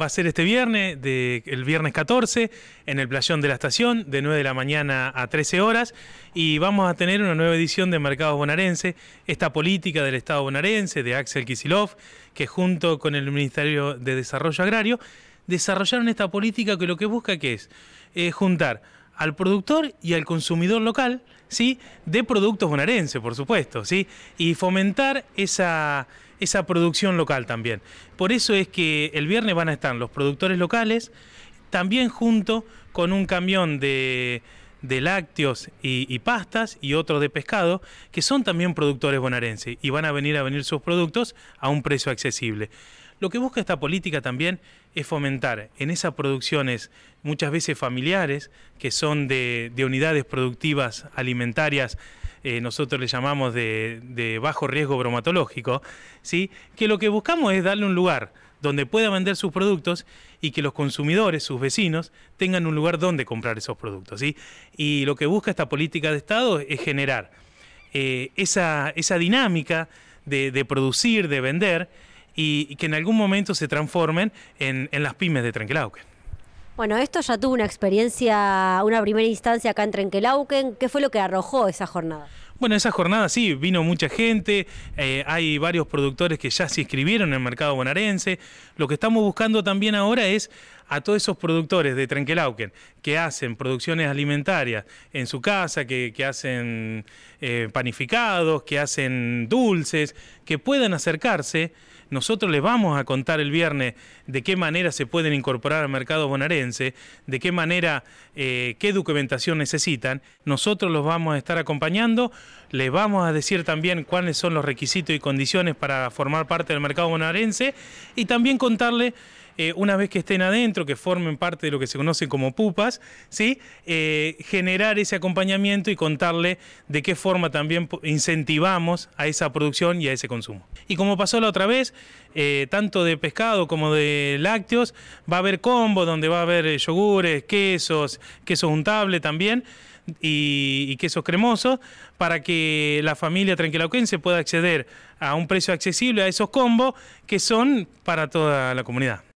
va a ser este viernes, el viernes 14, en el playón de la estación, de 9 de la mañana a 13 horas, y vamos a tener una nueva edición de Mercados Bonarense, esta política del Estado bonaerense, de Axel Kisilov, que junto con el Ministerio de Desarrollo Agrario, desarrollaron esta política que lo que busca es eh, juntar al productor y al consumidor local, ¿sí? De productos bonaerenses, por supuesto, ¿sí? Y fomentar esa, esa producción local también. Por eso es que el viernes van a estar los productores locales, también junto con un camión de de lácteos y, pastas y otros de pescado, que son también productores bonaerenses y van a venir a venir sus productos a un precio accesible. Lo que busca esta política también es fomentar en esas producciones, muchas veces familiares, que son de unidades productivas alimentarias eh, nosotros le llamamos de, bajo riesgo bromatológico, ¿sí? que lo que buscamos es darle un lugar donde pueda vender sus productos y que los consumidores, sus vecinos, tengan un lugar donde comprar esos productos. Y lo que busca esta política de Estado es generar eh, esa, dinámica de, producir, de vender, y, que en algún momento se transformen en, las pymes de Trenkelauken. Bueno, esto ya tuvo una experiencia, una primera instancia acá en Trenquelauquen. ¿Qué fue lo que arrojó esa jornada? Bueno, esa jornada sí, vino mucha gente, eh, hay varios productores que ya se inscribieron en el mercado bonaerense. Lo que estamos buscando también ahora es a todos esos productores de Trenquelauken, que hacen producciones alimentarias en su casa, que, hacen eh, panificados, que hacen dulces, que puedan acercarse. Nosotros les vamos a contar el viernes de qué manera se pueden incorporar al mercado bonaerense, de qué manera, eh, qué documentación necesitan. Nosotros los vamos a estar acompañando le vamos a decir también cuáles son los requisitos y condiciones para formar parte del mercado bonaerense y también contarle eh, una vez que estén adentro, que formen parte de lo que se conoce como pupas, ¿sí? Eh, generar ese acompañamiento y contarle de qué forma también incentivamos a esa producción y a ese consumo. Y como pasó la otra vez, eh, tanto de pescado como de lácteos, va a haber combos donde va a haber yogures, quesos, quesos untables también. Y, y, quesos cremosos para que la familia tranquilauquense pueda acceder a un precio accesible a esos combos que son para toda la comunidad.